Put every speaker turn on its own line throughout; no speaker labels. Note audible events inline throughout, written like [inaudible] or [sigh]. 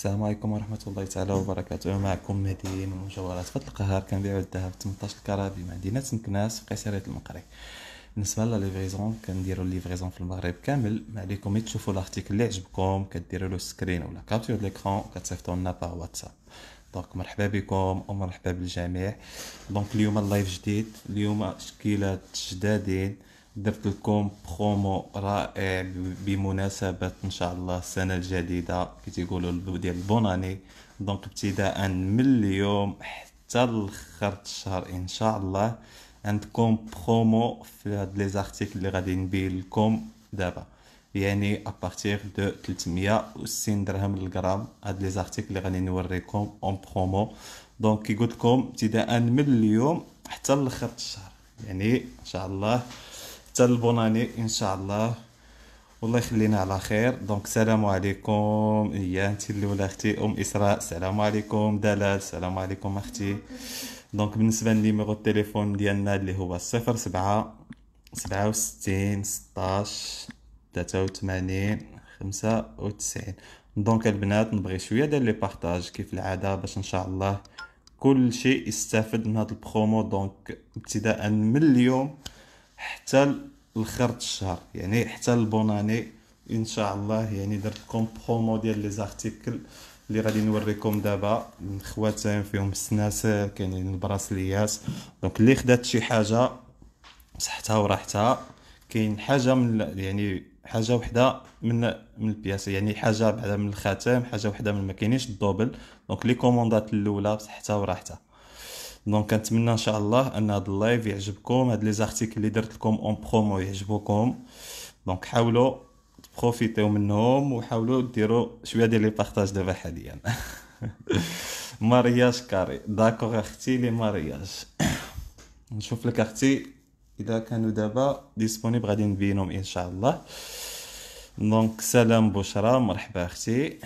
السلام عليكم ورحمة الله تعالى وبركاته معكم مهدي من مجوهرات فضل القهار كنبيعو الذهب 18 كرا بمدينة مكناس في قصرية المقري بالنسبة لا كنديرو ليفريزون في المغرب كامل ما عليكم تشوفوا لارتيكل اللي عجبكم كديروا له سكرين ولا كابتور ليكرون كتصيفطوا لنا باغ واتساب دونك مرحبا بكم ومرحبا بالجميع دونك اليوم اللايف جديد اليوم تشكيلات جدادين درت لكم برومو رائع بمناسبة ان شاء الله السنة الجديدة كي تيقولوا ديال البوناني دونك ابتداء من اليوم حتى لخر الشهر ان شاء الله عندكم برومو في هاد لي زارتيكل اللي غادي نبين لكم دابا يعني ابارتيغ دو 360 درهم للغرام هاد لي زارتيكل اللي غادي نوريكم اون برومو دونك كي قلت لكم ابتداء من اليوم حتى لخر الشهر يعني ان شاء الله حتى البوناني ان شاء الله والله يخلينا على خير دونك السلام عليكم هي انت الاولى اختي ام اسراء السلام عليكم دلال السلام عليكم اختي دونك بالنسبه للنيميرو التليفون ديالنا اللي هو 07 67 16 83 95 دونك البنات نبغي شويه ديال لي بارطاج كيف العاده باش ان شاء الله كل شيء يستافد من هذا البرومو دونك ابتداء من اليوم حتى لخير الشهر يعني حتى البوناني ان شاء الله يعني درت لكم برومو ديال لي زارتيكل اللي غادي نوريكم دابا خواتين فيهم السناس كاينين البراسليات دونك اللي خدات شي حاجه صحتها وراحتها كاين حاجه من يعني حاجه وحده من من البياسه يعني حاجه بعدا من الخاتم حاجه وحده من ما كاينينش الدوبل دونك لي كوموندات الاولى بصحتها وراحتها دونك كنتمنى ان شاء الله ان هذا اللايف يعجبكم هاد لي زارتيكل اللي درت لكم اون برومو يعجبوكم دونك حاولوا تبروفيتيو منهم وحاولوا ديروا شويه ديال لي بارطاج دابا حاليا [laughs] مارياج كاري داكوغ اختي لي مارياج نشوف لك اختي اذا كانوا دابا ديسپونيبل غادي نبينهم ان شاء الله دونك سلام بشرى مرحبا اختي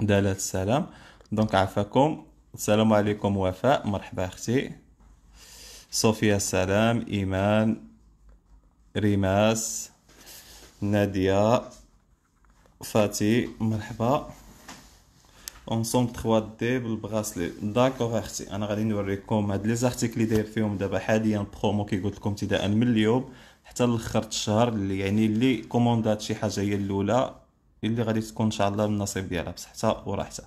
دالات السلام دونك عافاكم السلام عليكم وفاء مرحبا اختي صوفيا السلام ايمان ريماس ناديه فاتي مرحبا اونسونغ 3 دي بالبراسلي داكوغ اختي انا غادي نوريكم هاد لي زارتيكل اللي داير فيهم دابا حاليا برومو كي قلت لكم ابتداء من اليوم حتى لاخر الشهر اللي يعني اللي كوموندات شي حاجه هي الاولى اللي غادي تكون ان شاء الله من النصيب ديالها بصحتها وراحتها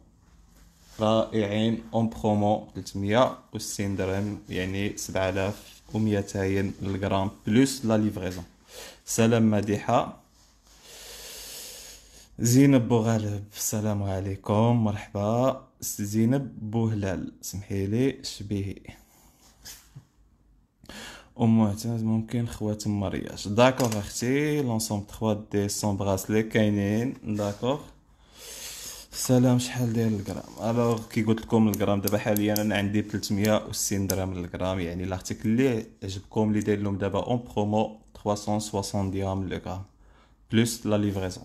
رائعين اون برومو 360 درهم يعني 7200 غرام بلوس لا ليفريزون سلام مديحه زينب بوغالب السلام عليكم مرحبا زينب بوهلال سمحي لي شبيهي ام معتز ممكن خواتم مرياش داكوغ اختي لونسومبل 3 دي سون براسلي كاينين داكوغ السلام شحال داير الغرام الوغ كي قلت لكم الغرام دابا حاليا انا عندي 360 درهم الغرام يعني لاختيك اللي عجبكم اللي داير لهم دابا اون برومو 360 درهم الغرام بلوس لا ليفريزون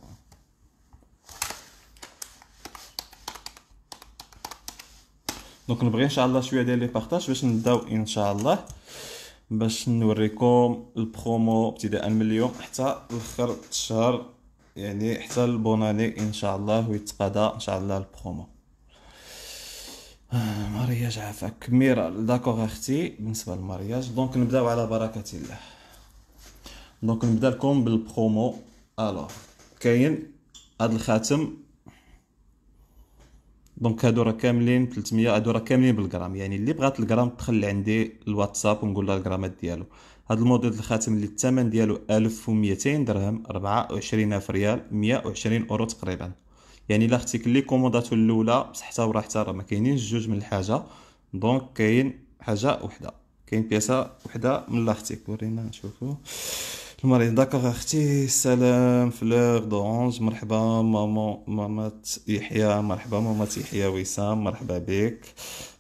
دونك نبغي ان شاء الله شويه ديال لي بارطاج باش نبداو ان شاء الله باش نوريكم البرومو ابتداء من اليوم حتى لاخر الشهر يعني حتى البوناني ان شاء الله ويتقضى ان شاء الله البرومو آه، مارياج عافاك ميرا داكوغ اختي بالنسبه للمارياج دونك نبداو على بركه الله دونك نبدا لكم بالبرومو الوغ كاين هاد الخاتم دونك هادو راه كاملين 300 هادو راه كاملين بالغرام يعني اللي بغات الغرام تدخل عندي الواتساب ونقول لها الغرامات ديالو هذا الموديل الخاتم اللي الثمن ديالو 1200 درهم 24000 ريال 120 اورو تقريبا يعني الا اختك لي كوموداتو الاولى بصحتها وراحتها راه ما كاينينش جوج من الحاجه دونك كاين حاجه وحده كاين بياسه وحده من لاختك ورينا نشوفو المريض داكوغ اختي سلام فلوغ دونج مرحبا ماما مامات يحيى مرحبا مامات يحيى وسام مرحبا بك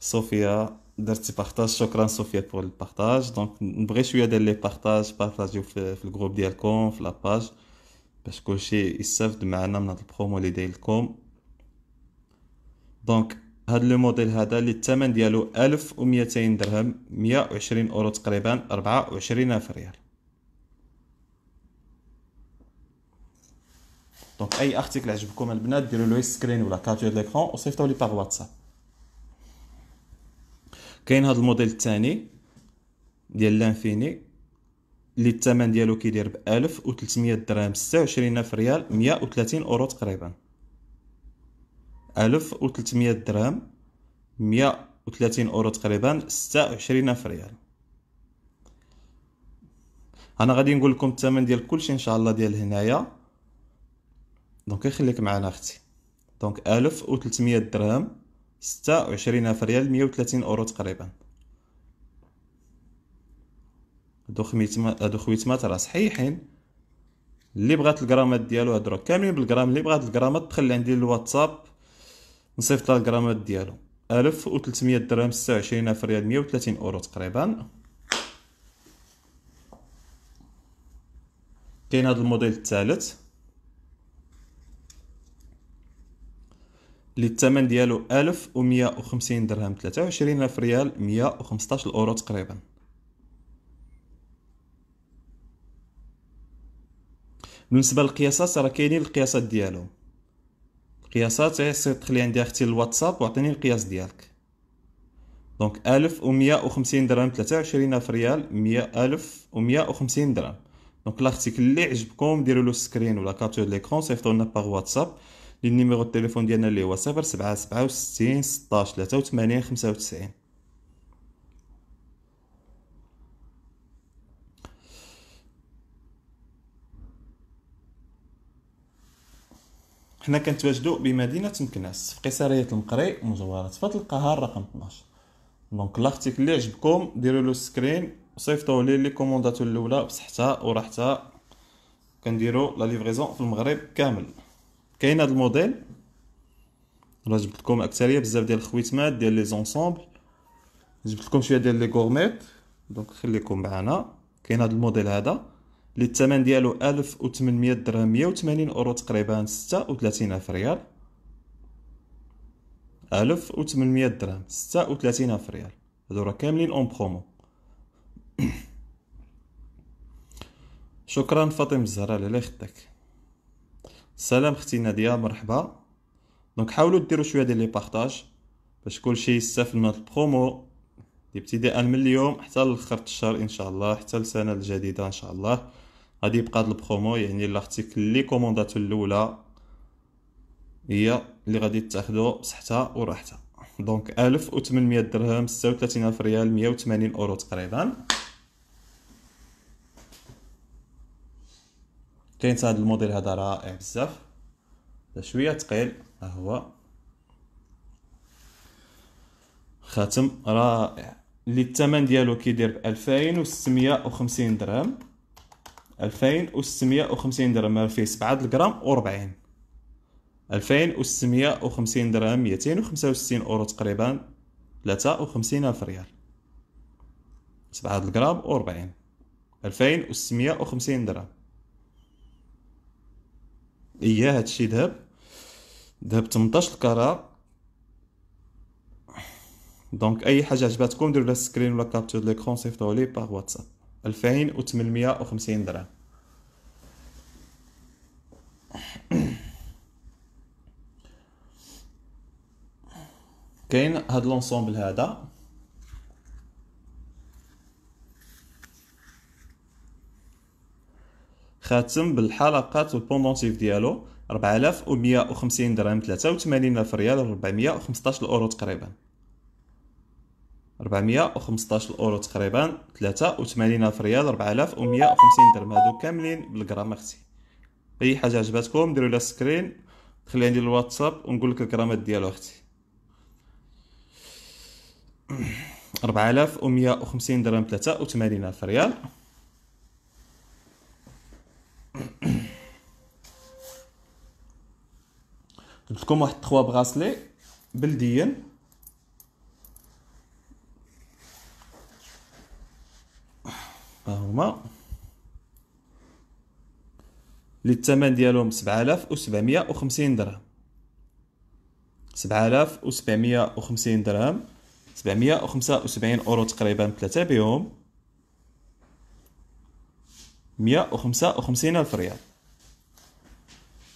صوفيا درتي بارطاج شكرا صوفيا بور البارطاج دونك نبغي شويه ديال لي بارطاج بارطاجيو في, في الجروب ديالكم في لاباج باش كلشي يستافد معنا من هاد البرومو اللي داير لكم دونك هاد لو موديل هذا اللي الثمن ديالو 1200 درهم 120 اورو تقريبا 24000 ريال دونك اي ارتيكل عجبكم البنات ديروا له سكرين ولا كابتور ليكرون وصيفطوا لي باغ واتساب كاين هذا الموديل الثاني ديال لانفيني اللي الثمن ديالو كيدير ب 1300 درهم 26 الف ريال 130 اورو تقريبا 1300 درهم 130 اورو تقريبا 26 الف ريال انا غادي نقول لكم الثمن ديال كلشي ان شاء الله ديال هنايا دونك يخليك معنا اختي دونك 1300 درهم ستة وعشرين ألف ريال مية وثلاثين أورو تقريبا هادو خميت هادو خويت راه صحيحين اللي بغات الجرامات ديالو هضروا كاملين بالجرام اللي بغات الجرامات دخل عندي الواتساب نصيفط لها الجرامات ديالو 1300 درهم وعشرين ألف ريال 130 أورو تقريبا كاين هاد الموديل الثالث اللي الثمن ديالو 1150 درهم 23000 ريال 115 اورو تقريبا بالنسبه للقياسات راه كاينين القياسات ديالو القياسات غير إيه، صيفط لي عندي اختي الواتساب واعطيني القياس ديالك دونك 1150 درهم 23000 ريال 1150 درهم دونك لا اللي عجبكم ديروا له سكرين ولا كابتور ليكرون صيفطوا لنا باغ واتساب للنيميرو التليفون ديالنا اللي هو تلاتة وتمانين خمسة وتسعين حنا كنتواجدو بمدينه مكناس في قيصريه المقري مزورة فات القهار رقم 12 دونك لاختيك اللي عجبكم ديرولو له سكرين وصيفطوا لي لي كومونداتو الاولى بصحتها وراحتها كنديروا لا ليفريزون في المغرب كامل كاين هذا الموديل راه جبت لكم اكثريه بزاف ديال الخويتمات ديال لي زونسومبل جبت لكم شويه ديال لي غورميت دونك خليكم معنا كاين هذا الموديل هذا اللي الثمن ديالو 1800 درهم 180 اورو تقريبا 36 الف ريال 1800 درهم 36 الف ريال هادو راه كاملين اون برومو [coughs] شكرا فاطمه الزهراء على خدمتك سلام اختي ناديه مرحبا دونك حاولوا ديروا شويه ديال لي بارطاج باش كلشي يستافد من هاد البرومو ابتداء من اليوم حتى لاخر الشهر ان شاء الله حتى السنه الجديده ان شاء الله غادي يبقى هاد البرومو يعني لارتيكل لي كومونداتو الاولى هي اللي غادي تاخدو بصحتها وراحتها دونك 1800 درهم 36000 ريال 180 اورو تقريبا كاين هذا الموديل هذا رائع بزاف شويه ثقيل ها هو خاتم رائع اللي الثمن ديالو كيدير ب 2650 درهم 2650 درهم فيه 7 الغرام و40 2650 درهم 265 اورو تقريبا 53 الف ريال 7 الغرام و40 2650 درهم اي هادشي ذهب ذهب 18 الكرا دونك اي حاجه عجبتكم ديروا لها سكرين ولا كابتور ليكرون صيفطوها لي باغ واتساب 2850 درهم كاين هاد لونسومبل هذا خاتم بالحلقات والبوندونتيف ديالو 4150 درهم 83 الف ريال 415 الاورو تقريبا 415 الاورو تقريبا 83 الف ريال 4150 درهم هادو كاملين بالجرام اختي اي حاجه عجبتكم ديروا لها سكرين خليها عندي الواتساب ونقول لك الكرامات ديالو اختي 4150 درهم 83 الف ريال جبت لكم واحد 3 براسلي بلديا ها هما اللي الثمن ديالهم 7750 درهم 7750 درهم 775 اورو تقريبا ثلاثه بهم 155 الف ريال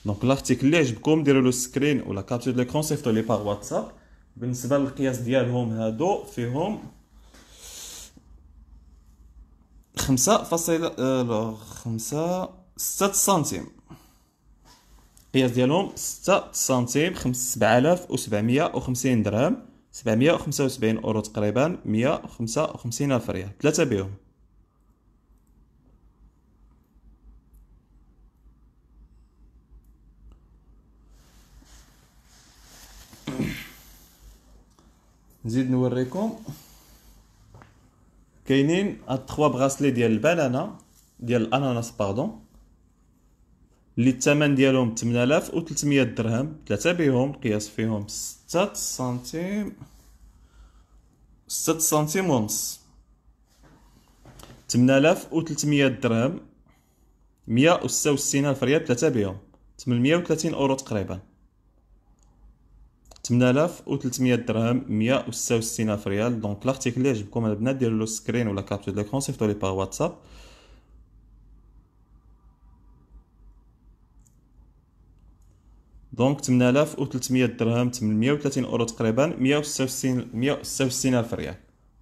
دونك لارتيكل اللي عجبكم ديروا له سكرين ولا كابتور كرون صيفطوا لي باغ واتساب بالنسبه للقياس ديالهم هادو فيهم خمسة فاصلة 5 آه، ستة سنتيم القياس ديالهم ستة سنتيم 7750 درهم سبعمية أورو تقريبا مية ألف ريال ثلاثة بيهم نزيد نوريكم كاينين هاد 3 بغاسلي ديال البنانا ديال الاناناس باردون اللي الثمن ديالهم 8300 درهم ثلاثه بهم القياس فيهم 6 سنتيم 6 سنتيم ونص 8300 درهم 166 الف ريال ثلاثه بهم 830 اورو تقريبا 8300 درهم 166 ريال دونك لارتيكل اللي عجبكم البنات ديروا له سكرين ولا كابتور ليكرون سيفطوا لي بار واتساب دونك 8300 درهم 830 اورو تقريبا 166 166 الف ريال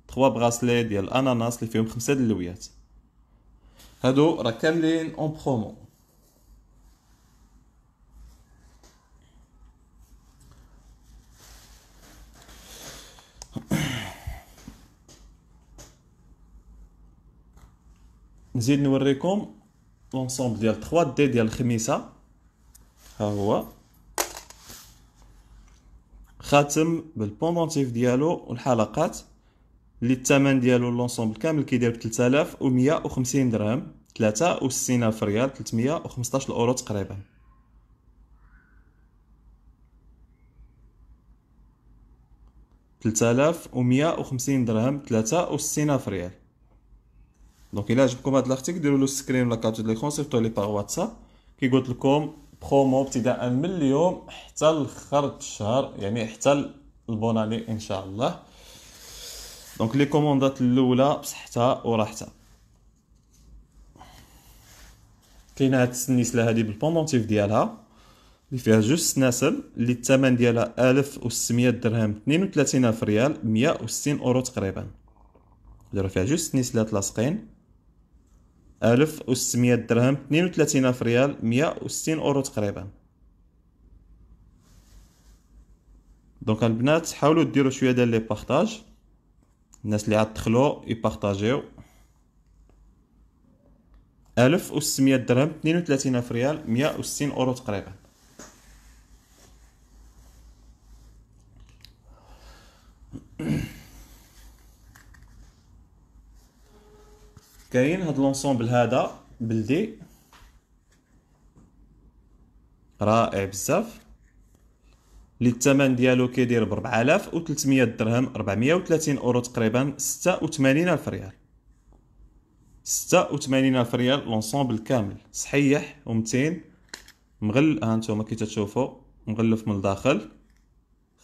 3 براسلي ديال الاناناس اللي فيهم 5 دلويات هادو راه كاملين اون برومو نزيد نوريكم لونسومبل ديال 3 دي ديال الخميسه ها هو خاتم بالبوندونتيف ديالو والحلقات اللي الثمن ديالو لونسومبل كامل كيدير 3150 درهم 63 الف ريال 315 اورو تقريبا تلتالاف ومية وخمسين درهم تلاتة وستين ريال دونك الا عجبكم هذا الارتيكل ديروا له سكرين ولا كابتشر ليكرون صيفطوا لي بار واتساب كي قلت لكم برومو ابتداء من اليوم حتى لخر الشهر يعني حتى البوناني ان شاء الله دونك لي كوموندات الاولى بصحتها وراحتها كاينه هاد السنيسله هادي بالبومونتيف ديالها اللي فيها جوج سناسل اللي الثمن ديالها 1600 درهم 32000 ريال 160 اورو تقريبا دايره فيها جوج سنيسلات لاصقين 1600 درهم ألف ريال 160 اورو تقريبا دونك البنات حاولوا ديروا شويه ديال لي بارطاج الناس اللي عاد دخلوا يبارطاجيو 1600 درهم ألف ريال 160 اورو تقريبا كاين هاد لونسومبل هذا بلدي رائع بزاف لي الثمن ديالو كيدير ب 4300 درهم 430 اورو تقريبا 86 الف ريال 86 الف ريال لونسومبل كامل صحيح ومتين مغل ها نتوما كي تشوفوا مغلف من الداخل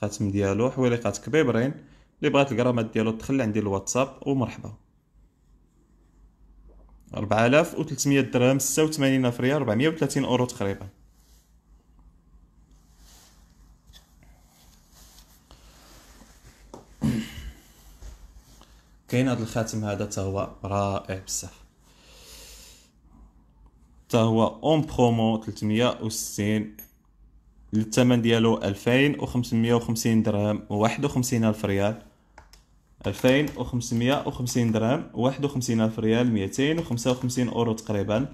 خاتم ديالو حويليقات كبيبرين اللي بغات الكرامات ديالو تدخل عندي الواتساب ومرحبا 4300 درهم 86 فريال 430 اورو تقريبا كاين هذا الخاتم هذا حتى هو رائع بصح حتى هو اون برومو 360 الثمن ديالو 2550 درهم و 51000 ريال 2550 درهم 51000 ريال 255 اورو تقريبا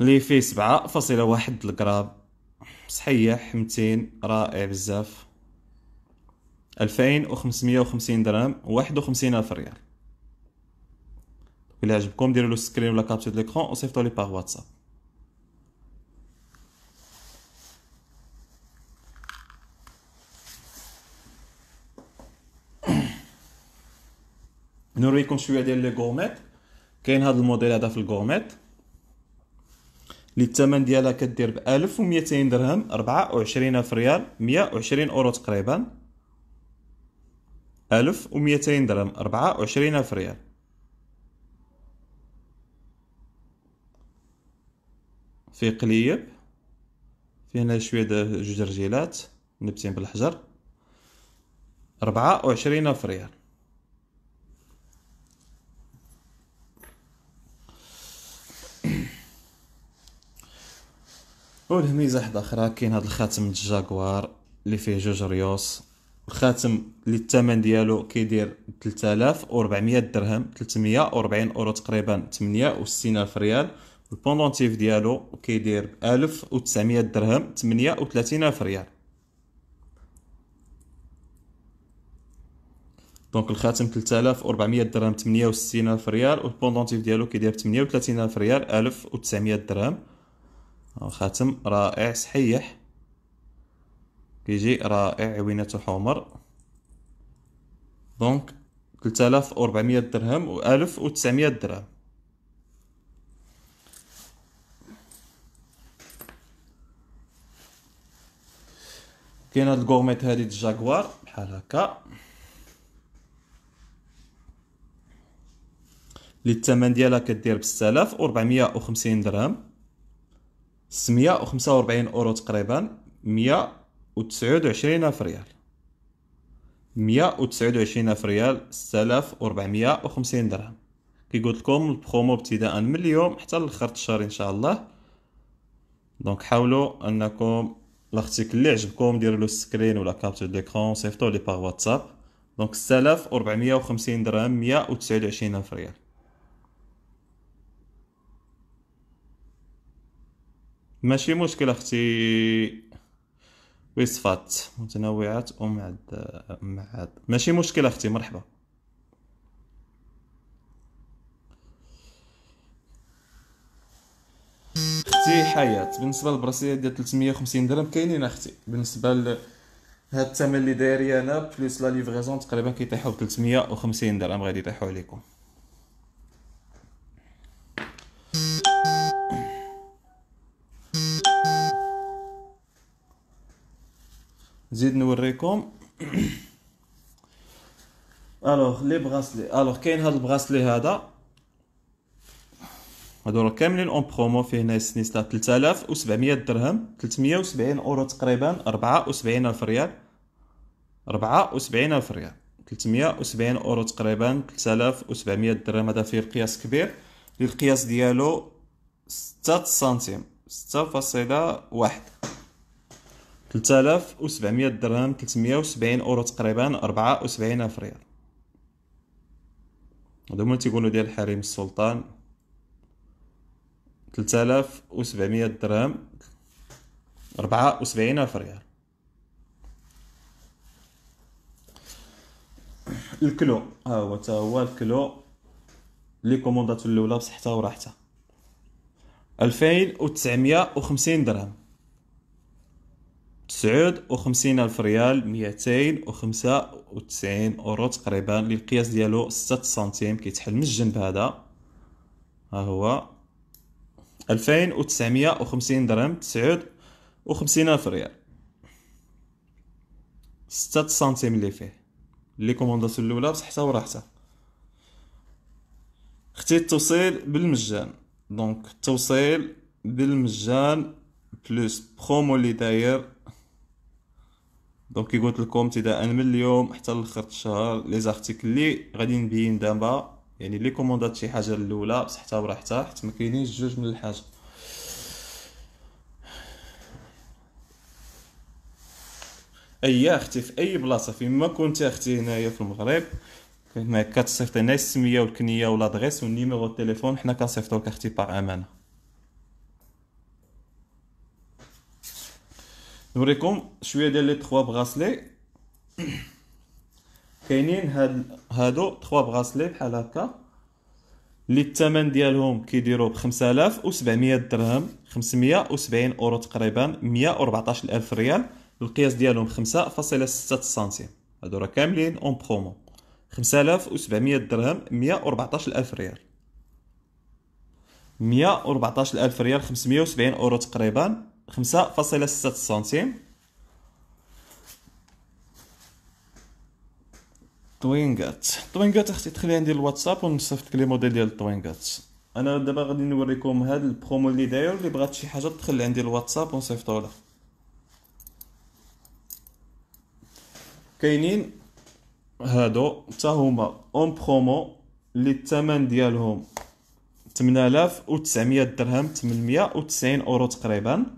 لي فيه 7.1 الجرام صحيح حمتين رائع بزاف 2550 درهم 51000 ريال الى عجبكم ديروا له سكرين ولا كابتور ليكرون وصيفطوا لي باغ واتساب نوريكم شويه ديال لي غوميت كاين هذا الموديل هذا في الغوميت اللي الثمن ديالها كدير ب 1200 درهم 24000 ريال 120 اورو تقريبا 1200 درهم 24000 ريال في قليب في هنا شويه ديال جوج رجيلات نبتين بالحجر 24000 ريال والهميزه حدا اخرى كاين هذا الخاتم الجاكوار اللي فيه جوج ريوس الخاتم اللي الثمن ديالو كيدير 3400 درهم 340 اورو تقريبا 68000 ريال البوندونتيف ديالو كيدير 1900 درهم 38000 ريال دونك الخاتم 3400 درهم 68000 ريال والبوندونتيف ديالو كيدير 38000 ريال 1900 درهم الخاتم رائع صحيح كيجي رائع عوينته حمر دونك 3400 درهم و 1900 درهم كاين هاد الكورميت هادي د جاكوار بحال هكا لي الثمن ديالها كدير ب 6450 درهم 645 اورو تقريبا 129 الف ريال 129 الف ريال 6450 درهم كي قلت لكم البرومو ابتداء من اليوم حتى لاخر الشهر ان شاء الله دونك حاولوا انكم لاختيك اللي عجبكم ديروا له سكرين ولا كابتور ديكرون صيفطوا لي بار واتساب دونك 6450 درهم 129 الف ريال ماشي مشكل اختي وصفات متنوعات ومعد ماشي مشكل اختي مرحبا اختي حياة بالنسبه للبراسيه ديال 350 درهم كاينين اختي بالنسبه ل هاد الثمن اللي داير انا بلوس لا ليفريزون تقريبا كيطيحو ب 350 درهم غادي يطيحو عليكم نزيد نوريكم الوغ لي براسلي الوغ كاين هاد البراسلي هذا هادو راه كاملين اون برومو فيه هنا سنيستا 3700 درهم 370 اورو تقريبا 74 الف ريال 74 الف ريال 370 اورو تقريبا 3700 درهم هذا فيه القياس كبير للقياس ديالو 6 سنتيم 6.1 3700 درهم 370 اورو تقريبا 74 الف ريال هادو هما تيقولوا ديال حريم السلطان 3700 درهم 74 الف ريال الكلو ها هو تا هو الكلو لي كوموندات الاولى بصحتها وراحتها 2950 درهم تسعود وخمسين ألف ريال ميتين وخمسة وتسعين أورو تقريبا لي القياس ديالو ستة سنتيم كيتحل من الجنب هذا ها هو ألفين وتسعمية وخمسين درهم تسعود وخمسين ألف ريال ستة سنتيم اللي فيه لي كومونداسيون الأولى بصحتها وراحتها اختي التوصيل بالمجان دونك التوصيل بالمجان بلوس برومو اللي داير دونك كي قلت لكم ابتداء من اليوم حتى لاخر الشهر لي زارتيكل لي غادي نبين دابا يعني لي كوموندات شي حاجه الاولى بصحتها براحتها حيت ما كاينينش جوج من الحاجه اي اختي في اي بلاصه فين ما كنتي اختي هنايا في المغرب كتصيفطي لنا السميه والكنيه والادريس والنيميرو التليفون حنا كنصيفطو لك اختي بار امانه نوريكم شويه ديال لي 3 بغاسلي كاينين هاد هادو 3 بغاسلي بحال هكا اللي الثمن ديالهم كيديروا ب 5700 درهم 570 اورو تقريبا 114 الف ريال القياس ديالهم 5.6 سنتيم هادو راه كاملين اون برومو 5700 درهم 114 الف ريال 114 الف ريال 570 اورو تقريبا خمسة فاصلة ستة سنتيم توينغات توينغات اختي تخلي عندي الواتساب ونصيفطك لي موديل ديال الطوينغات انا دابا غادي نوريكم هاد البرومو اللي داير اللي بغات شي حاجه تدخل عندي الواتساب ونصيفطو لها كاينين هادو حتى هما اون برومو اللي الثمن ديالهم 8900 درهم 890 اورو تقريبا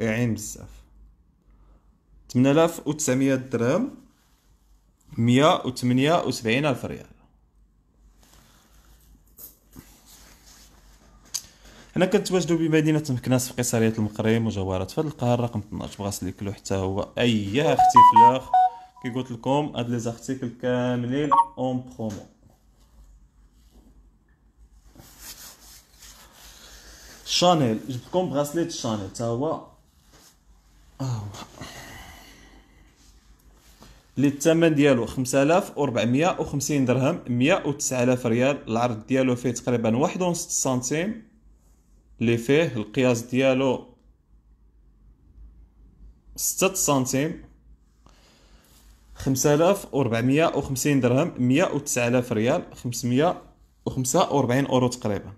واعين بزاف 8900 درهم 178 الف ريال هنا كنتواجدوا بمدينه مكناس في قصريه المقريم وجوارات فهاد القهر رقم 12 بغاس لي كلو حتى هو اي اختي فلاخ كي قلت لكم هاد لي زارتيكل كاملين اون برومو شانيل جبت لكم براسليت شانيل تا هو اللي آه. الثمن ديالو 5450 درهم 109000 ريال العرض ديالو فيه تقريبا واحد ونص سنتيم اللي فيه القياس ديالو 6 سنتيم 5450 درهم 109000 ريال 545 اورو تقريبا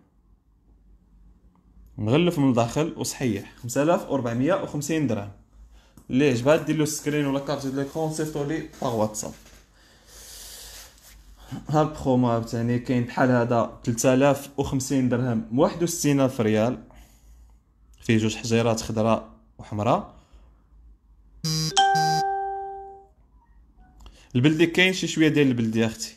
مغلف من الداخل وصحيح 5450 درهم اللي جبها دير له سكرين ولا كارت ليكرون سيفطو لي باغ واتساب ها البرومو عاوتاني كاين بحال هذا 3050 درهم بواحد وستين الف ريال فيه جوج حجيرات خضراء وحمراء البلدي كاين شي شويه ديال البلدي اختي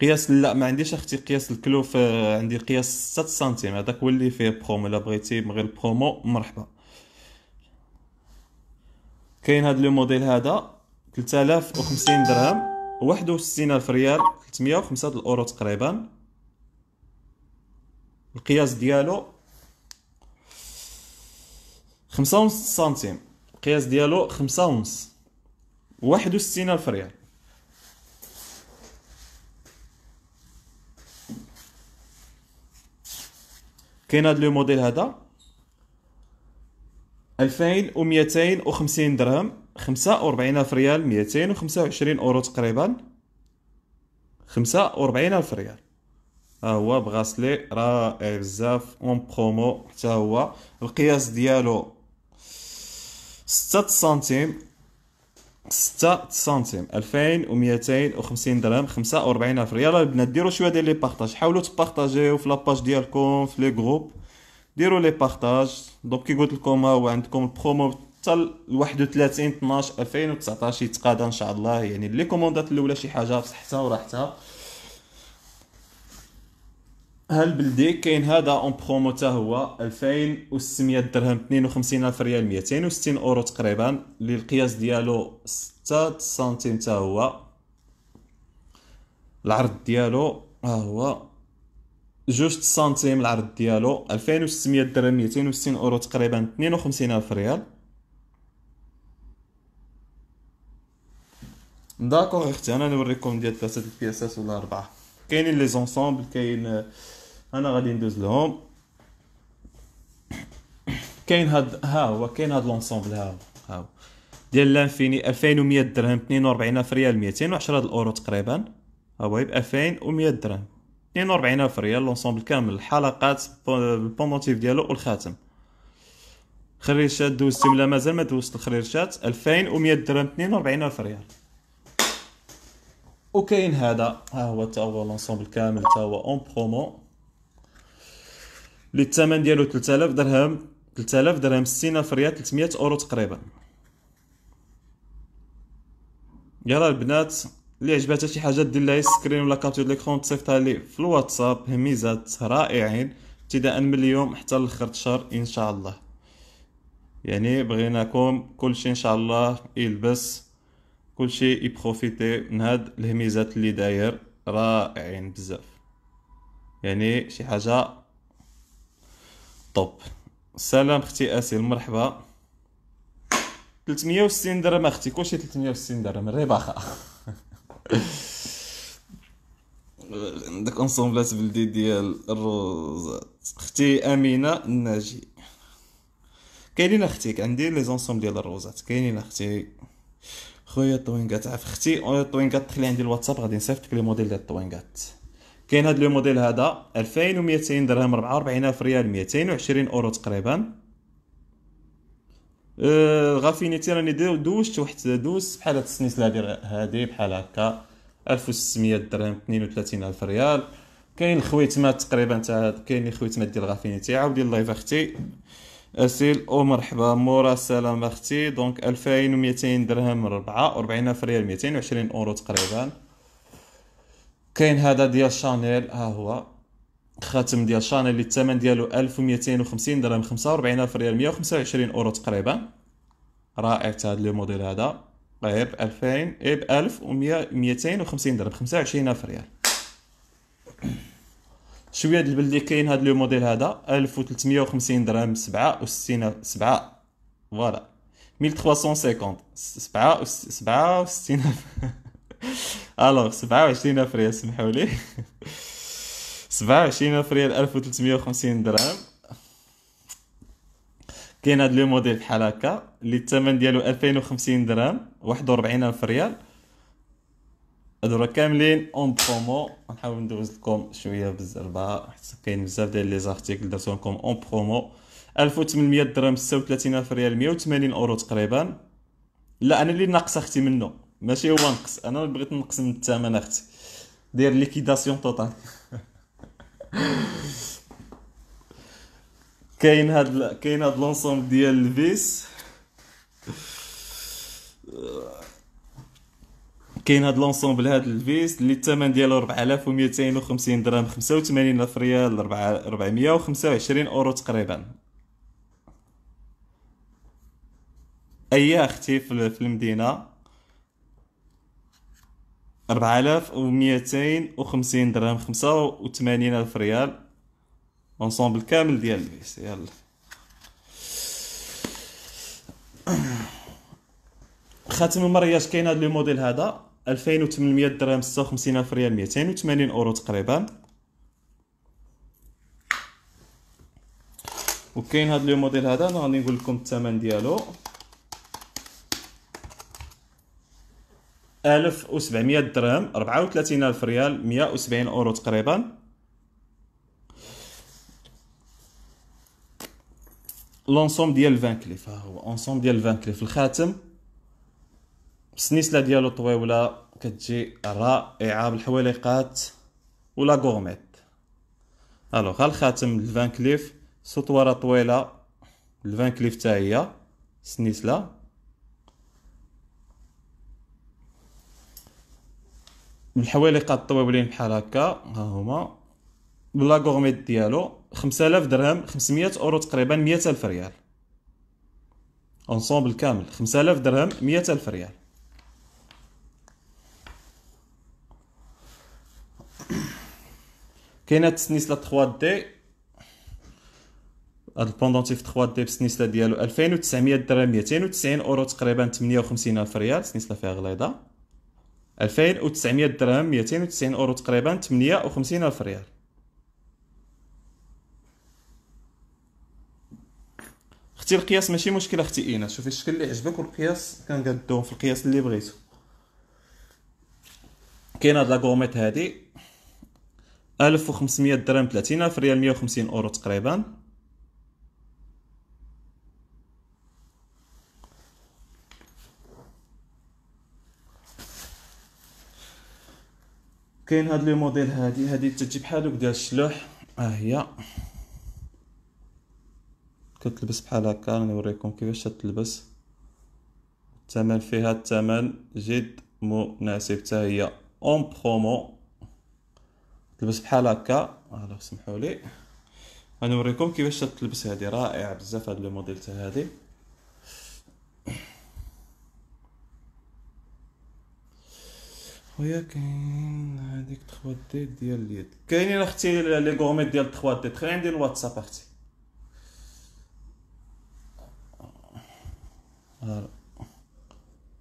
قياس لا ما عنديش اختي قياس الكلوف عندي قياس 6 سنتيم هذاك هو اللي فيه برومو الا بغيتي من غير برومو مرحبا كاين هذا لو موديل هذا 3050 درهم 61000 ريال 305 الاورو تقريبا القياس ديالو خمسة سنتيم القياس ديالو 5 ونص واحد ألف ريال كاين هذا لو موديل هذا 2250 درهم الف ريال 225 اورو تقريبا الف ريال ها هو بغاسلي رائع بزاف اون برومو حتى هو القياس ديالو 6 سنتيم 6 سنتيم 2250 درهم الف ريال البنات ديروا شويه ديال لي بارطاج حاولوا تبارطاجيو في لاباج ديالكم في لي جروب ديروا لي بارطاج دونك كي قلت لكم ها هو عندكم البرومو حتى ل 31 12 2019 يتقاضى ان شاء الله يعني لي كوموندات الاولى شي حاجه بصحتها وراحتها هل بلدي كاين هذا اون برومو حتى هو 2600 درهم 52000 ريال 260 اورو تقريبا للقياس ديالو 6 سنتيم حتى هو العرض ديالو ها هو جوج سنتيم العرض ديالو 2600 درهم 260 اورو تقريبا 52000 ريال داكوغ اختي انا نوريكم ديال ثلاثه البياسات ولا اربعه كاينين لي زونسومبل كاين انا غادي ندوز لهم كاين هاد ها هو كاين هاد لونسومبل ها هو ها هو ديال لانفيني 2100 درهم 42000 ريال 210 الاورو تقريبا ها هو ب 2100 درهم 42000 ريال لونسومبل كامل الحلقات البوموتيف ديالو والخاتم خريشات دوزتي ملا مازال ما دوزت الخريشات 2100 درهم 42000 ريال وكاين هذا ها هو تا هو لونسومبل كامل تا هو اون برومو اللي الثمن ديالو 3000 درهم 3000 درهم 60000 ريال 300 اورو تقريبا يلا البنات اللي عجباتها شي حاجه دير لها سكرين ولا كابتور ليكرون تصيفطها لي في الواتساب هميزات رائعين ابتداء من اليوم حتى لاخر الشهر ان شاء الله يعني بغيناكم كلشي ان شاء الله يلبس كلشي يبروفيتي من هاد الهميزات اللي داير رائعين بزاف يعني شي حاجه طوب سلام اختي اسيل مرحبا 360 درهم اختي كلشي 360 درهم رباخه عندك انصومبلات بلدي ديال الروزات اختي امينه الناجي كاينين اختي عندي لي زونسوم ديال الروزات كاينين اختي خويا طوينكات عاف اختي آه، طوينكات تخلي عندي الواتساب غادي نصيفطك لي موديل ديال الطوينكات كاين هاد لو موديل هذا 2200 درهم 44000 ريال 220 اورو تقريبا أه، غافينيتي راني دوزت واحد دوزت بحال هاد السنيسله ديال هادي بحال هكا 1600 درهم تلاتين الف ريال كاين مات تقريبا تاع كاين مات ديال غافينيتي عاودي اللايف اختي اسيل او مرحبا مورا سلام اختي دونك 2200 درهم ربعة ربعين الف ريال 220 اورو تقريبا كاين هذا ديال شانيل ها هو خاتم ديال شانيل اللي الثمن ديالو 1250 درهم 45000 ريال 125 اورو تقريبا رائع حتى هذا لو موديل هذا غير 2000 اي ب 1250 درهم 25000 ريال شويه ديال البلد اللي كاين هذا لو موديل هذا 1350 درهم 67 7 فوالا 1350 7 67 الوغ 27000 ريال سمحوا لي [laughs] 27000 ريال 1350 درهم كاين هاد لو موديل بحال هكا اللي الثمن ديالو 2050 درهم 41000 ريال هادو راه كاملين اون برومو غنحاول ندوز لكم شويه بالزربه حيت كاين بزاف ديال لي زارتيكل درتو لكم اون برومو 1800 درهم 36 الف ريال 180 اورو تقريبا لا انا اللي ناقص اختي منه ماشي هو نقص انا بغيت نقص من الثمن اختي داير ليكيداسيون توتال [laughs] كاين هاد كاين هاد لونسوم ديال الفيس كاين هاد لونسوم هاد الفيس اللي الثمن ديالو 4250 درهم 85 الف ريال 425 اورو تقريبا اي اختي في المدينه 4250 درهم 85000 ريال اونصومبل كامل ديال البيس يلا خاتم المرياج كاين هذا لو موديل هذا 2800 درهم 56000 ريال 280 اورو تقريبا وكاين هذا لو موديل هذا انا غادي نقول لكم الثمن ديالو 1700 درهم 34000 ريال 170 اورو تقريبا لونسوم ديال الفان كليف ها هو اونسوم ديال الفان كليف الخاتم السنيسله ديالو طويوله كتجي رائعه بالحواليقات ولا غورميت الوغ الخاتم الفان كليف سطوره طويله الفان كليف حتى هي السنسله من الحواليق الطوابلين بحال هكا ها هما بلا غورميت ديالو 5000 درهم 500 اورو تقريبا 100000 ريال اونصومبل كامل 5000 درهم 100000 ريال كاينه التسنيسله 3 دي هاد البوندونتيف 3 دي بالسنيسلا ديالو 2900 درهم 290 اورو تقريبا 58000 ريال سنيسلا فيها غليظه 2900 درهم 290 اورو تقريبا 58 الف ريال اختي القياس ماشي مشكل اختي اينا شوفي الشكل اللي عجبك والقياس كنقادوهم في القياس اللي بغيتو كاين هاد لاكوميط هادي 1500 درهم 30 الف ريال 150 اورو تقريبا كاين هاد لي موديل هادي هادي تجي بحال هكا ديال الشلوح ها هي كتلبس بحال هكا راني نوريكم كيفاش تلبس الثمن فيها الثمن جد مناسب حتى هي اون برومو تلبس بحال هكا الو سمحوا لي غنوريكم كيفاش تلبس هادي رائعه بزاف هاد لو موديل تاع هادي خويا كاين هذيك 3 دي ديال اليد كاينين اختي لي غورميت ديال 3 دي تخلي عندي الواتساب اختي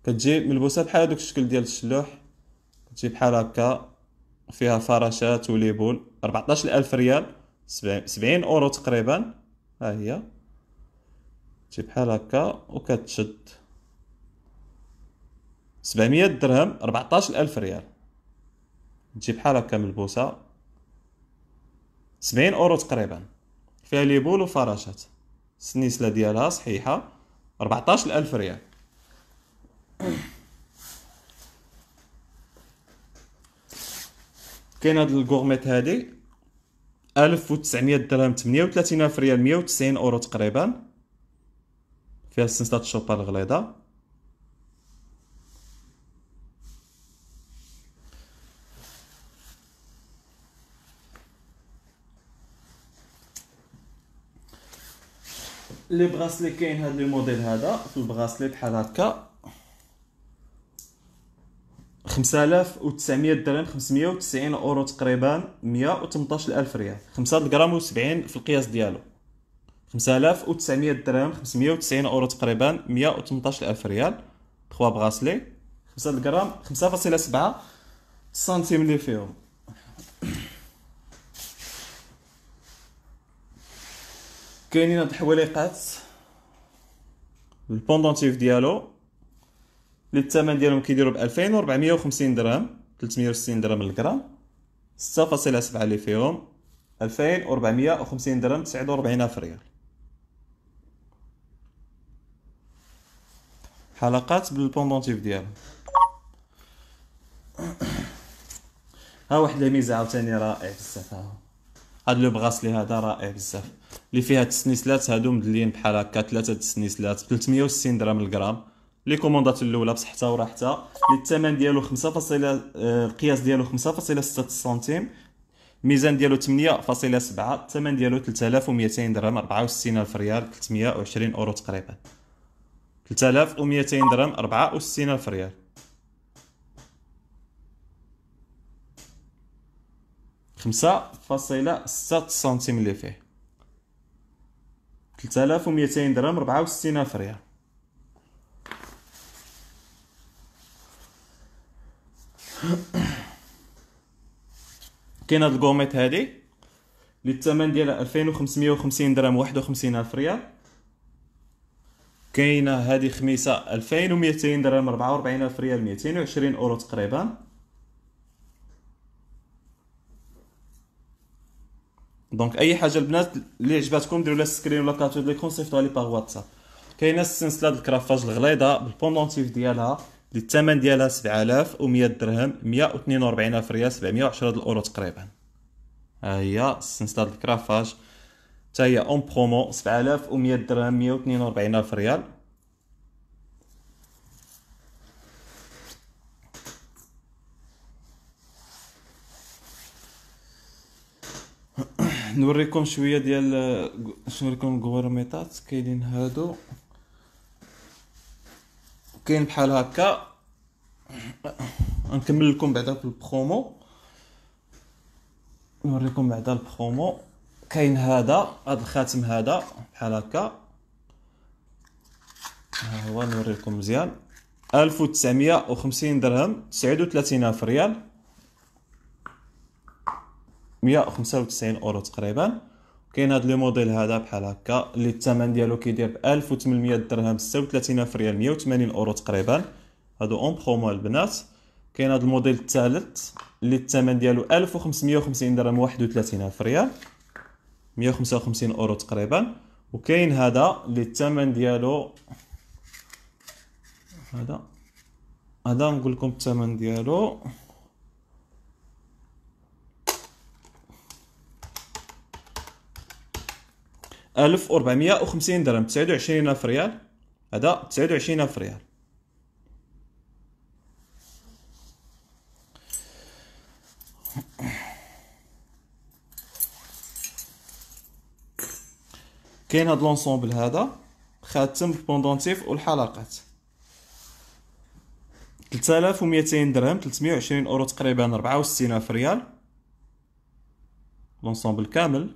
كتجي ملبوسه بحال هذوك الشكل ديال الشلوح كتجي بحال هكا فيها فراشات وليبول 14000 ريال 70 اورو تقريبا ها هي تجي بحال هكا وكتشد 700 درهم 14000 ريال تجي بحال هكا من البوسه 70 اورو تقريبا فيها لي و وفراشات السنيسله ديالها صحيحه 14000 ريال كاين هاد الكورميت هادي 1900 درهم 38000 ريال 190 اورو تقريبا فيها السنسله الشوبه الغليظه لي براسلي كاين هاد لي موديل هذا في البراسلي بحال هكا 5900 درهم 590 اورو تقريبا 118000 ريال 5 غرام و70 في القياس ديالو 5900 درهم 590 اورو تقريبا 118000 ريال 3 براسلي 5 غرام 5.7 سنتيم اللي فيهم كاينين هاد الحواليقات البوندونتيف ديالو اللي الثمن ديالهم كيديروا ب 2450 درهم 360 درهم للغرام 6.7 اللي فيهم 2450 درهم 49 ريال حلقات بالبوندونتيف ديالهم [clears throat] ها واحد الميزه عاوتاني رائع بزاف ها هاد لو بغاسلي هذا رائع بزاف اللي فيها التسنيسلات هادو مدليين بحال هكا ثلاثه التسنيسلات 360 درهم الغرام لي كوموندات الاولى بصحتها وراحتها اللي الثمن ديالو 5 آه، القياس ديالو 5.6 سنتيم ميزان ديالو 8.7 الثمن ديالو 3200 درهم 64000 ريال 320 اورو تقريبا 3200 درهم 64000 ريال خمسة فاصلة ستة سنتيم اللي فيه تلت آلاف وميتين درهم ربعة وستين ألف ريال [clears throat] كاين هاد الكوميط هادي لي الثمن ديالها ألفين وخمسمية وخمسين درهم واحد وخمسين ألف ريال كاينه هادي خميسه ألفين وميتين درهم ربعة وربعين ألف ريال ميتين وعشرين أورو تقريبا دونك اي حاجه البنات اللي عجبتكم ديروا لها سكرين ولا كاتو ليكون صيفطوها لي باغ واتساب كاينه السلسله ديال الكرافاج الغليظه بالبوندونتيف ديالها اللي الثمن ديالها 7100 درهم 142 ريال 710 الاورو تقريبا ها هي السلسله ديال الكرافاج حتى هي اون برومو 7100 درهم 142 ريال نوريكم شويه ديال نوريكم الكوارميطات كاينين هادو كاين بحال هكا نكمل لكم بعدا في البرومو نوريكم بعدا البرومو كاين هذا هاد الخاتم هذا بحال هكا ها هو نوريكم مزيان 1950 درهم 39 الف ريال 195 اورو تقريبا كاين هذا لو موديل هذا بحال هكا اللي الثمن ديالو كيدير ب 1800 درهم 36 الف ريال 180 اورو تقريبا هادو اون برومو البنات كاين هذا الموديل الثالث اللي الثمن ديالو 1550 درهم 31 الف ريال 155 اورو تقريبا وكاين هذا اللي الثمن ديالو هذا هذا نقول لكم الثمن ديالو 1450 درهم 29000 ريال هذا 29000 ريال كاين هاد لونسومبل هذا خاتم بوندونتيف والحلقات 3200 درهم 320 اورو تقريبا 64000 ريال لونسومبل كامل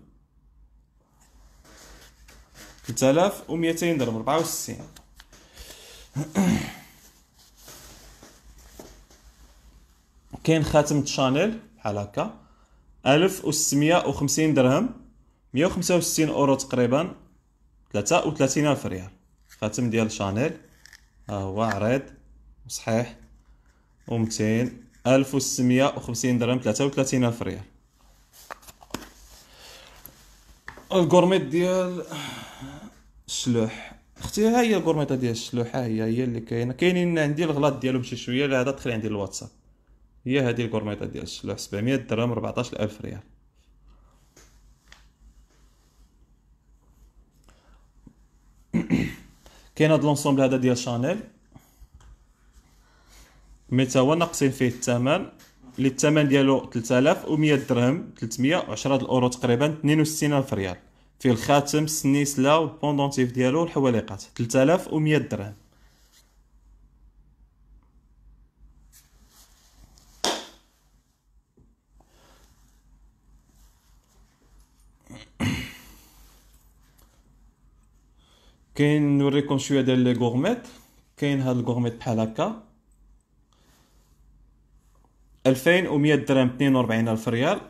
3200 درهم 64 كاين خاتم شانيل بحال هكا 1650 درهم 165 اورو تقريبا 33 الف ريال خاتم ديال شانيل ها هو عريض وصحيح و200 1650 درهم 33 الف ريال الكورميت ديال الشلوح اختي ها هي القرميطه ديال الشلوحه هي هي اللي كاينه كاينين عندي الغلاط ديالهم شي شويه لا هذا دخل عندي الواتساب هي هذه القرميطه ديال الشلوح 700 درهم 14000 ريال [coughs] كاين هذا لونسومبل هذا ديال شانيل مي تا هو ناقصين فيه الثمن اللي الثمن ديالو 3100 درهم 310 الاورو تقريبا 62000 ريال فيه الخاتم السنيسله والبوندونتيف ديالو والحواليقات 3100 درهم [clears throat] كاين نوريكم شويه ديال لي غورميت كاين هاد الغورميت بحال هكا 2100 درهم 42000 ريال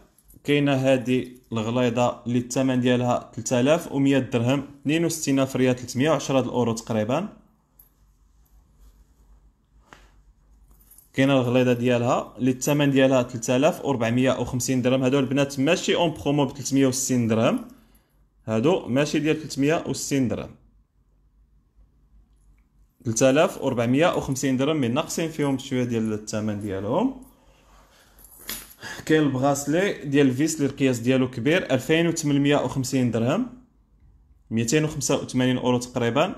كاينه هذه الغليظه اللي الثمن ديالها 3100 درهم 62000 ريال 310 الاورو تقريبا كاينه الغليظه ديالها اللي الثمن ديالها 3450 درهم هادو البنات ماشي اون برومو ب 360 درهم هادو ماشي ديال 360 درهم 3450 درهم من ناقصين فيهم شويه ديال الثمن ديالهم كاين البغاسلي ديال الفيس اللي القياس ديالو كبير 2850 درهم 285 اورو تقريبا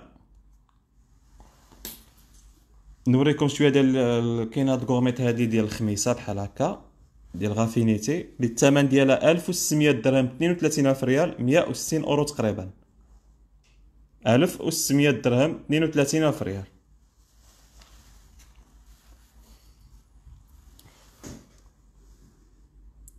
نوريكم شويه ديال الكينات غورميت هذه ديال الخميسه بحال هكا ديال غافينيتي اللي الثمن ديالها 1600 درهم 32000 ريال 160 اورو تقريبا 1600 درهم 32000 ريال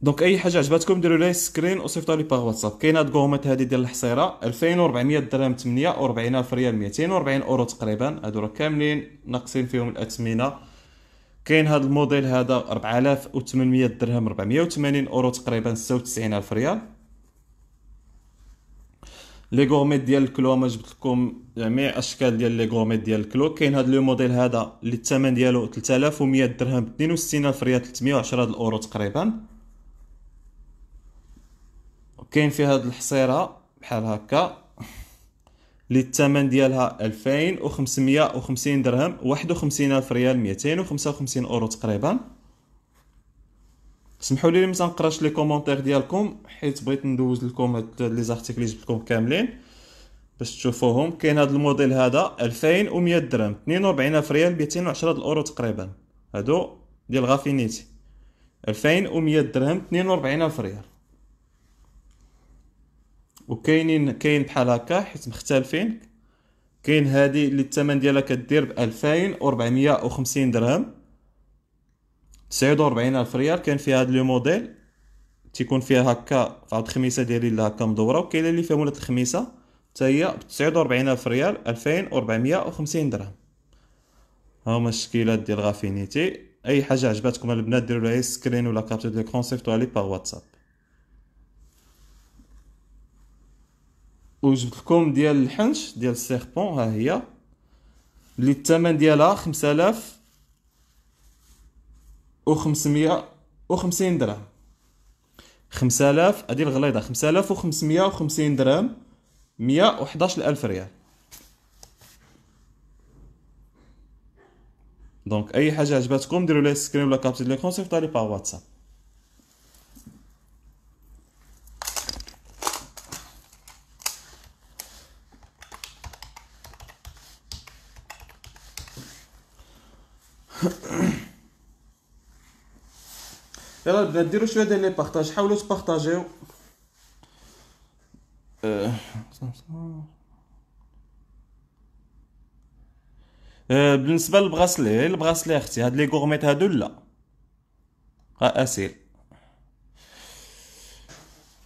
دونك اي حاجه عجبتكم ديروا لي سكرين وصيفطوا لي باغ واتساب كاينه هاد الكوميت هادي ديال الحصيره 2400 درهم 8 و ريال 240 اورو تقريبا هادو راه كاملين ناقصين فيهم الاثمنه كاين هاد الموديل هذا 4800 درهم 480 اورو تقريبا 96000 ريال لي غوميت ديال الكلو ما جبت لكم جميع يعني اشكال ديال لي غوميت ديال الكلو كاين هاد لو موديل هذا اللي الثمن ديالو 3100 درهم 62000 ريال 310 الاورو تقريبا كاين في هاد الحصيره بحال هكا اللي [laughs] الثمن ديالها 2550 درهم 51000 ريال 255 اورو تقريبا سمحوا لي ما تنقراش لي كومونتير ديالكم حيت بغيت ندوز لكم هاد لي زارتيكل اللي جبت لكم كاملين باش تشوفوهم كاين هاد الموديل هذا 2100 درهم 42000 ريال 210 الاورو تقريبا هادو ديال غافينيتي 2100 درهم 42000 ريال وكاينين كاين بحال هكا حيت مختلفين كاين هذه اللي الثمن ديالها كدير ب 2450 درهم 49 الف ريال كان فيها هذا لو موديل تيكون فيها هكا فعاد الخميسه ديالي اللي هكا مدوره وكاينه اللي فيها مولات الخميسه حتى هي ب 49 الف ريال 2450 درهم ها هما الشكيلات ديال غافينيتي اي حاجه عجباتكم البنات ديروا لها سكرين ولا دو ديال كونسيفت لي باغ واتساب وجبت لكم ديال الحنش ديال السيربون ها هي اللي الثمن ديالها 5000 و 550 درهم 5000 هذه الغليظه 5550 درهم 111000 ريال دونك اي حاجه عجبتكم ديروا لي سكرين ولا كابتي ديال الكونسيبت علي واتساب يلا البنات ديروا شويه ديال لي بارطاج حاولوا تبارطاجيو بالنسبه للبغاسلي البغاسلي اختي هاد لي غورميت هادو لا ها اسيل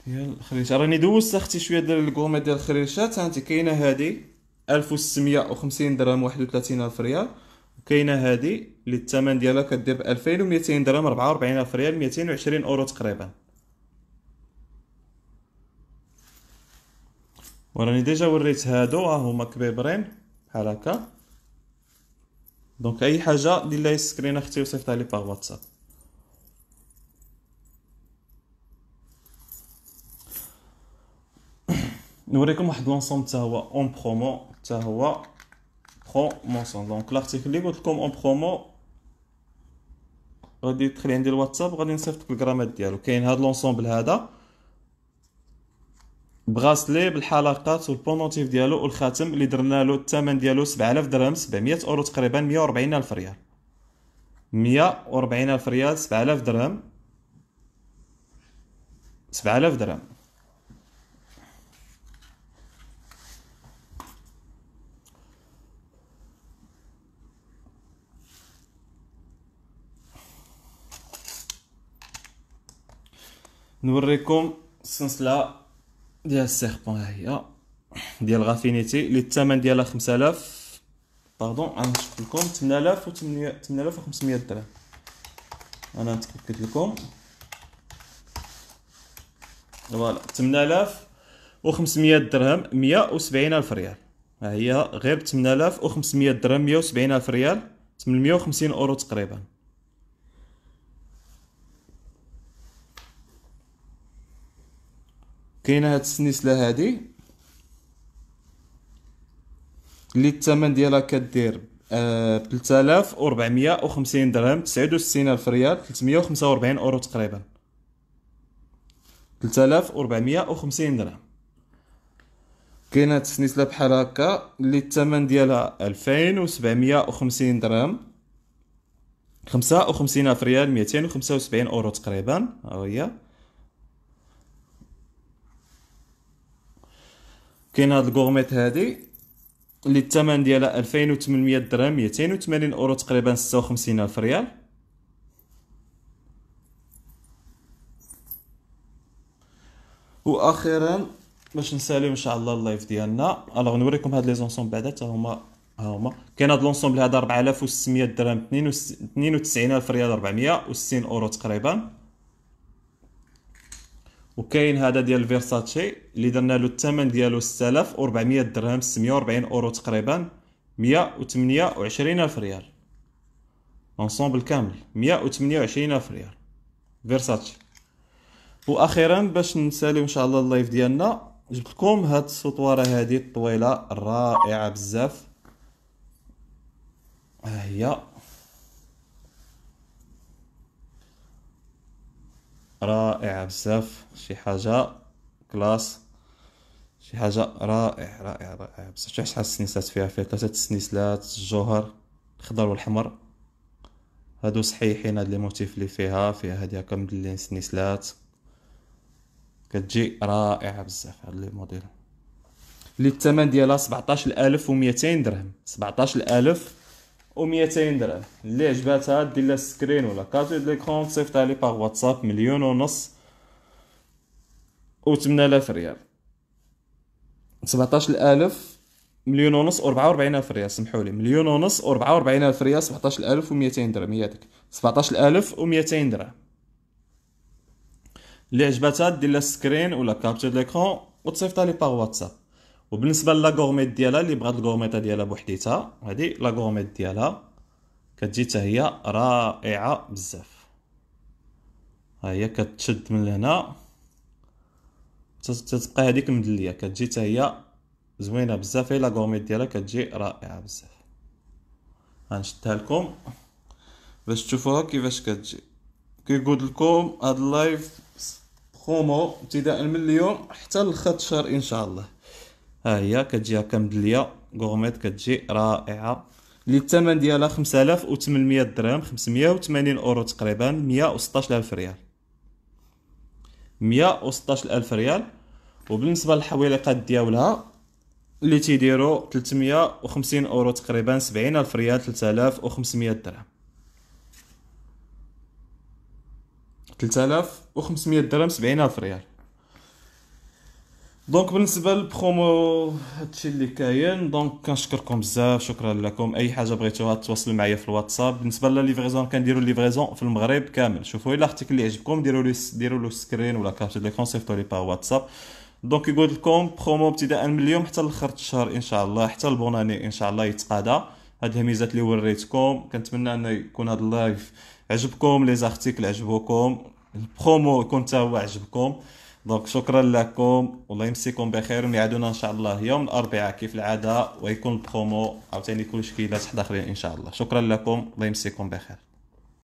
ديال الخريشه راني دوزت اختي شويه ديال الكوميت ديال الخريشات هانتي كاينه هادي 1650 درهم 31000 ريال كاينه هذه اللي الثمن ديالها كدير ب 2200 درهم 44 الف ريال 220 اورو تقريبا وراني ديجا وريت هادو ها هما كبيبرين بحال هكا دونك اي حاجه لي سكرين اختي وصيفطها لي باغ واتساب [coughs] نوريكم واحد لونسون تا هو اون برومو تا هو بروموسيون دونك لارتيكل اللي قلت لكم اون برومو غادي تدخل عندي الواتساب غادي نصيفط لك الجرامات ديالو كاين هاد لونسومبل هذا براسلي بالحلقات والبونوتيف ديالو والخاتم اللي درنا له الثمن ديالو 7000 درهم 700 اورو تقريبا 140 الف ريال 140 الف ريال 7000 درهم 7000 درهم نوريكم السنسله ديال السيربون هي ديال غافينيتي اللي الثمن ديالها 5000 باردون انا شفت لكم 8000 و 8500 درهم انا نتاكد لكم فوالا 8000 و 500 درهم 170 الف ريال ها هي غير 8500 درهم 170 الف ريال 850 اورو تقريبا كاينه هاد السنيسله هادي اللي الثمن ديالها كدير أه 3450 درهم 69000 ريال 345 اورو تقريبا 3450 درهم كاينه السنيسله بحال هكا اللي الثمن ديالها 2750 درهم 55000 ريال 275 اورو تقريبا ها هي كاين هاد الكورميط هادي اللي الثمن ديالها 2800 درهم 280 اورو تقريبا 56 الف ريال واخيرا باش نساليو ان شاء الله اللايف ديالنا الوغ نوريكم هاد لي زونسومبل بعدا حتى هما ها هما كاين هاد لونسومبل هذا 4600 درهم 92 الف ريال 460 اورو تقريبا وكاين هذا ديال فيرساتشي اللي درنا له الثمن ديالو 6400 درهم 640 اورو تقريبا 128 الف ريال لونسومبل كامل 128000 ريال فيرساتشي واخيرا باش نسالي ان شاء الله اللايف ديالنا جبت لكم هاد السطوره هذه الطويله الرائعه بزاف ها هي رائعة بزاف شي حاجة كلاس شي حاجة رائع رائع رائع بزاف شحال شحال السنيسات فيها فيها ثلاثة السنيسلات الجوهر الخضر والحمر هادو صحيحين هاد لي موتيف اللي فيها فيها هادي هكا مدلين سنيسلات كتجي رائعة بزاف هاد لي موديل لي الثمن ديالها 17200 درهم 17000 و200 درهم اللي عجباتها دير لها سكرين ولا كاتو ليكرون تصيفطها لي باغ واتساب مليون ونص و 8000 ريال 17000 مليون ونص و 44000 ريال سمحوا لي مليون ونص و 44000 ريال 17000 و 200 درهم هي هذيك 17000 و 200 درهم اللي عجباتها دير لها سكرين ولا كابتشر ليكرون وتصيفطها لي باغ واتساب وبالنسبه لا غورميت ديالها اللي بغات الغورميطه ديالها بوحديتها هذه لا غورميت ديالها كتجي حتى هي رائعه بزاف ها هي كتشد من هنا تتبقى هذيك مدليه كتجي حتى هي زوينه بزاف لا غورميت ديالها كتجي رائعه بزاف غنشدها لكم باش تشوفوها كيفاش كتجي كيقول لكم هاد اللايف برومو ابتداء من اليوم حتى لخر شهر ان شاء الله ها هي كتجيها كمدليه غورميت كتجي رائعه اللي الثمن ديالها 5800 درهم 580 اورو تقريبا 116000 ريال 116000 ريال وبالنسبه للحويلقات ديالها اللي تيديروا 350 اورو تقريبا 70000 ريال 3500 درهم 3500 درهم 70000 ريال دونك بالنسبه للبرومو هادشي اللي كاين دونك كنشكركم بزاف شكرا لكم اي حاجه بغيتوها تواصلوا معايا في الواتساب بالنسبه لليفريزون كنديروا ليفريزون في المغرب كامل شوفوا الا ارتيكل اللي عجبكم ديروا لي ديروا له سكرين ولا كارت لي كونسيفتو لي بار واتساب دونك يقول لكم برومو ابتداء من اليوم حتى لاخر الشهر ان شاء الله حتى البوناني ان شاء الله يتقادى هاد الهميزات اللي وريتكم كنتمنى انه يكون هاد اللايف عجبكم لي زارتيكل عجبوكم البرومو يكون تا هو عجبكم دونك شكرا لكم والله يمسيكم بخير ونعادونا ان شاء الله يوم الاربعاء كيف العاده ويكون البرومو عاوتاني كلشي كيلات حدا اخرين ان شاء الله شكرا لكم الله يمسيكم بخير